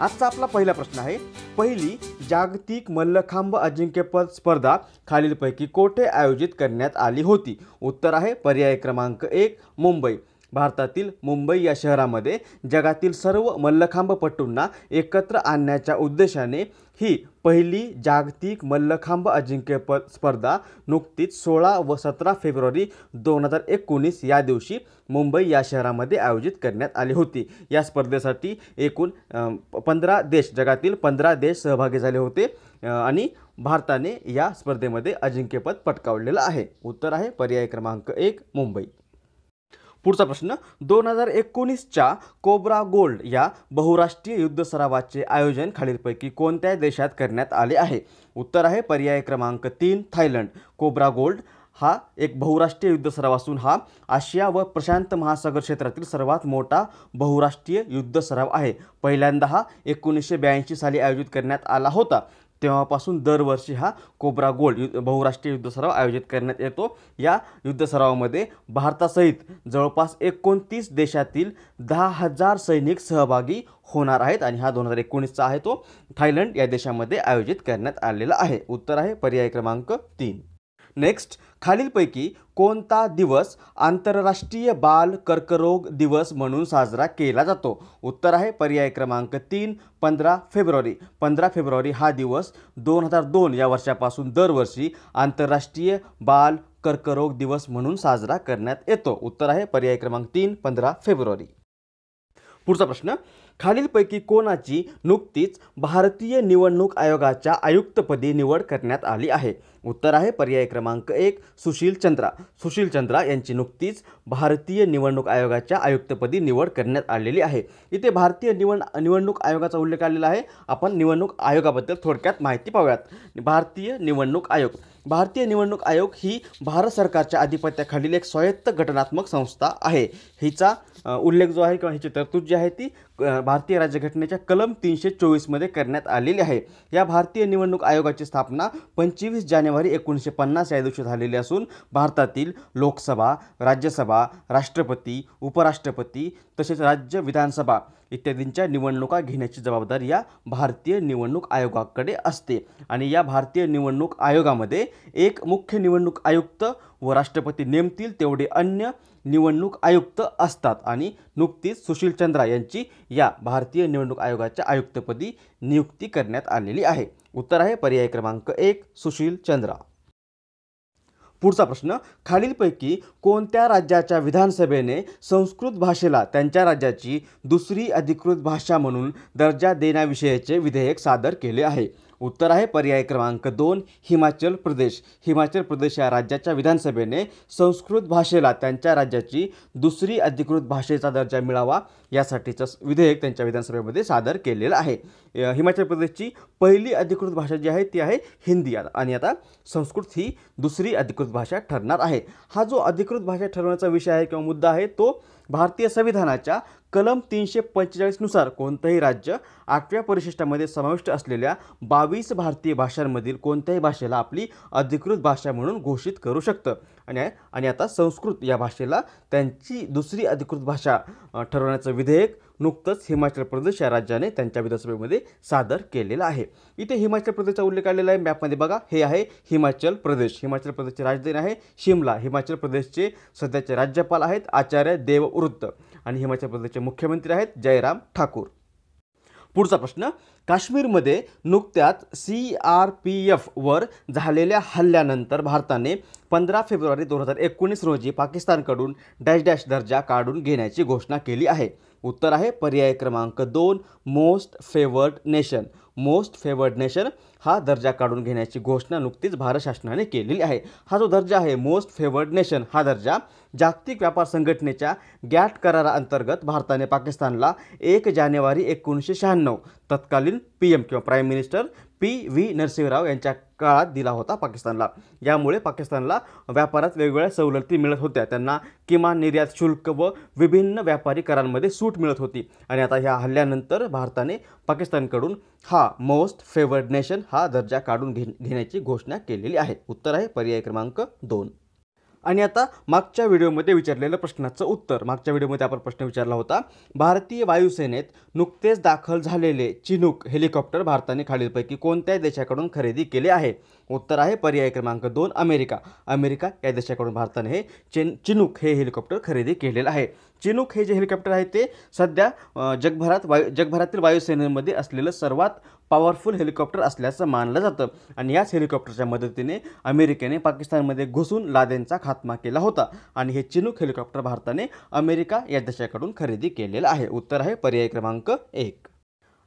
आजचा आपला पहिला प्रश्न आहे पहिली जागतिक मल्लखांब अजिंक्यपद स्पर्धा खालीलपैकी कोठे आयोजित करण्यात आली होती उत्तर आहे पर्याय क्रमांक एक मुंबई भारतातील मुंबई या शहरामध्ये जगातील सर्व मल्लखांबपटूंना एकत्र आणण्याच्या उद्देशाने ही पहिली जागतिक मल्लखांब अजिंक्यपद स्पर्धा नुकतीच सोळा व सतरा फेब्रुवारी दोन हजार एकोणीस या दिवशी मुंबई या शहरामध्ये आयोजित करण्यात आली होती या स्पर्धेसाठी एकूण पंधरा देश जगातील पंधरा देश सहभागी झाले होते आणि भारताने या स्पर्धेमध्ये अजिंक्यपद पटकावलेलं आहे उत्तर आहे पर्याय क्रमांक एक मुंबई पुढचा प्रश्न दोन हजार एकोणीसच्या कोब्रा गोल्ड या बहुराष्ट्रीय युद्ध सरावाचे आयोजन खालीलपैकी कोणत्या देशात करण्यात आले आहे उत्तर आहे पर्याय क्रमांक तीन थायलंड कोब्रा गोल्ड हा एक बहुराष्ट्रीय युद्ध सराव असून हा आशिया व प्रशांत महासागर क्षेत्रातील सर्वात मोठा बहुराष्ट्रीय युद्ध सराव आहे पहिल्यांदा हा एकोणीसशे ब्याऐंशी साली आयोजित करण्यात आला होता तेव्हापासून दरवर्षी हा कोब्रा गोल्ड युद्ध बहुराष्ट्रीय सराव आयोजित करण्यात येतो या युद्ध सरावामध्ये भारतासहित जवळपास एकोणतीस देशातील दहा हजार सैनिक सहभागी होणार आहेत आणि हा दोन हजार एकोणीसचा आहे तो थायलंड या देशामध्ये आयोजित करण्यात आलेला आहे उत्तर आहे पर्याय क्रमांक तीन नेक्स्ट खालीलपैकी कोणता दिवस आंतरराष्ट्रीय बाल कर्करोग दिवस म्हणून साजरा केला जातो उत्तर आहे पर्याय क्रमांक तीन पंधरा फेब्रुवारी पंधरा फेब्रुवारी हा दिवस दोन हजार दोन या वर्षापासून दरवर्षी आंतरराष्ट्रीय बाल कर्करोग दिवस म्हणून साजरा करण्यात येतो उत्तर आहे पर्याय क्रमांक तीन पंधरा फेब्रुवारी पुढचा प्रश्न खालीलपैकी कोणाची नुकतीच भारतीय निवडणूक आयोगाच्या आयुक्तपदी निवड करण्यात आली आहे उत्तर आहे पर्याय क्रमांक एक सुशील चंद्रा सुशील चंद्रा यांची नुकतीच भारतीय निवडणूक आयोगाच्या आयुक्तपदी निवड करण्यात आलेली आहे इथे भारतीय निवड निवडणूक आयोगाचा उल्लेख आलेला आहे आपण निवडणूक आयोगाबद्दल थोडक्यात माहिती पाहूयात भारतीय निवडणूक आयोग भारतीय निवडणूक आयोग ही भारत सरकारच्या आधिपत्याखालील एक स्वायत्त घटनात्मक संस्था आहे हिचा उल्लेख जो आहे किंवा हिची तरतूद जी आहे ती भारतीय राज्यघटनेच्या कलम तीनशे चोवीसमध्ये करण्यात आलेली आहे या भारतीय निवडणूक आयोगाची स्थापना पंचवीस जानेवारी एकोणीसशे पन्नास या दिवशी झालेली असून भारतातील लोकसभा राज्यसभा राष्ट्रपती उपराष्ट्रपती तसेच राज्य विधानसभा इत्यादींच्या निवडणुका घेण्याची जबाबदारी या भारतीय निवडणूक आयोगाकडे असते आणि या भारतीय निवडणूक आयोगामध्ये एक मुख्य निवडणूक आयुक्त व राष्ट्रपती नेमतील तेवढे अन्य निवडणूक आयुक्त असतात आणि नुकतीच सुशील चंद्रा यांची या भारतीय निवडणूक आयोगाच्या आयुक्तपदी नियुक्ती करण्यात आलेली आहे उत्तर आहे पर्याय क्रमांक एक सुशील चंद्रा पुढचा प्रश्न खालीलपैकी कोणत्या राज्याच्या विधानसभेने संस्कृत भाषेला त्यांच्या राज्याची दुसरी अधिकृत भाषा म्हणून दर्जा देण्याविषयीचे विधेयक सादर केले आहे उत्तर आहे पर्याय क्रमांक दोन हिमाचल प्रदेश हिमाचल प्रदेश या राज्याच्या विधानसभेने संस्कृत भाषेला त्यांच्या राज्याची दुसरी अधिकृत भाषेचा दर्जा मिळावा यासाठीचं विधेयक त्यांच्या विधानसभेमध्ये सादर केलेलं आहे हिमाचल प्रदेशची पहिली अधिकृत भाषा जी आहे ती आहे हिंदी आणि आता संस्कृत ही दुसरी अधिकृत भाषा ठरणार आहे हा जो अधिकृत भाषा ठरवण्याचा विषय आहे किंवा मुद्दा आहे तो भारतीय संविधानाच्या कलम तीनशे पंचेचाळीसनुसार कोणतंही राज्य आठव्या परिशिष्टामध्ये समाविष्ट असलेल्या बावीस भारतीय भाषांमधील कोणत्याही भाषेला आपली अधिकृत भाषा म्हणून घोषित करू शकतं आणि आणि आता संस्कृत या भाषेला त्यांची दुसरी अधिकृत भाषा ठरवण्याचं विधेयक नुकतंच हिमाचल प्रदेश या राज्याने त्यांच्या विधानसभेमध्ये सादर केलेलं आहे इथे हिमाचल प्रदेशचा उल्लेख आलेला आहे मॅपमध्ये बघा हे आहे हिमाचल प्रदेश हिमाचल प्रदेशची राजधानी आहे शिमला हिमाचल प्रदेशचे सध्याचे राज्यपाल आहेत आचार्य देववृत्त आणि हिमाचल प्रदेशचे मुख्यमंत्री आहेत जयराम ठाकूर पुढचा प्रश्न काश्मीरमध्ये नुकत्याच सी आर पी एफवर झालेल्या हल्ल्यानंतर भारताने पंधरा फेब्रुवारी दोन हजार एकोणीस रोजी पाकिस्तानकडून डॅश डॅश दर्जा काढून घेण्याची घोषणा केली आहे उत्तर आहे पर्याय क्रमांक दोन most favoured nation most favoured nation हा दर्जा काढून घेण्याची घोषणा नुकतीच भारत शासनाने केलेली आहे हा जो दर्जा आहे मोस्ट फेवर्ड नेशन हा दर्जा जागतिक व्यापार संघटनेच्या गॅट कराराअंतर्गत भारताने पाकिस्तानला एक जानेवारी एकोणीसशे शहाण्णव तत्कालीन पी एम किंवा prime minister P V Narasimharao यांच्या काळात दिला होता पाकिस्तानला यामुळे पाकिस्तानला व्यापारात वेगवेगळ्या सवलती मिळत होत्या त्यांना किमान निर्यात शुल्क व विभिन्न व्यापारी करांमध्ये सूट मिळत होती आणि आता ह्या हल्ल्यानंतर भारताने पाकिस्तानकडून हा मोस्ट फेवर्ड नेशन हा दर्जा काढून घेण्याची घोषणा केलेली आहे उत्तर आहे पर्याय क्रमांक दोन आणि आता मागच्या व्हिडिओमध्ये विचारलेलं प्रश्नाचं उत्तर मागच्या व्हिडिओमध्ये आपण प्रश्न विचारला होता भारतीय वायुसेनेत नुकतेच दाखल झालेले चिनूक हेलिकॉप्टर भारताने खालीलपैकी कोणत्या देशाकडून खरेदी केले आहे उत्तर आहे पर्याय क्रमांक दोन अमेरिका अमेरिका या देशाकडून भारताने हे चिनूक हे हेलिकॉप्टर खरेदी केलेलं आहे चिनूक हे जे हेलिकॉप्टर आहे ते सध्या जगभरात वायू जगभरातील वायुसेनेमध्ये असलेलं सर्वात पॉवरफुल हेलिकॉप्टर असल्याचं मानलं जातं आणि याच हेलिकॉप्टरच्या मदतीने अमेरिकेने पाकिस्तानमध्ये घुसून लादेनचा खात्मा केला होता आणि हे चिनूक हेलिकॉप्टर भारताने अमेरिका या देशाकडून खरेदी केलेलं आहे उत्तर आहे पर्याय क्रमांक एक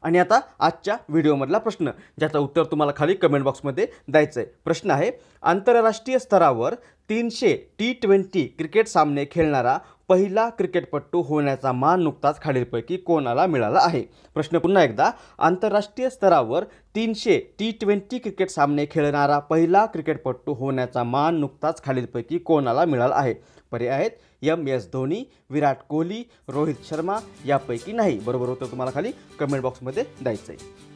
आणि आता आजच्या व्हिडिओमधला प्रश्न ज्याचं उत्तर तुम्हाला खाली कमेंट बॉक्समध्ये द्यायचं आहे प्रश्न आहे आंतरराष्ट्रीय स्तरावर तीनशे टी ट्वेंटी क्रिकेट सामने खेळणारा पहिला क्रिकेटपटू होण्याचा मान नुकताच खालीलपैकी कोणाला मिळाला आहे प्रश्न पुन्हा एकदा आंतरराष्ट्रीय स्तरावर तीनशे टी ट्वेंटी क्रिकेट सामने खेळणारा पहिला क्रिकेटपटू होण्याचा मान नुकताच खालीलपैकी कोणाला मिळाला आहे पर्याय आहेत एम एस धोनी विराट कोहली रोहित शर्मा यापैकी नाही बरोबर होतं तुम्हाला खाली कमेंट बॉक्समध्ये द्यायचं आहे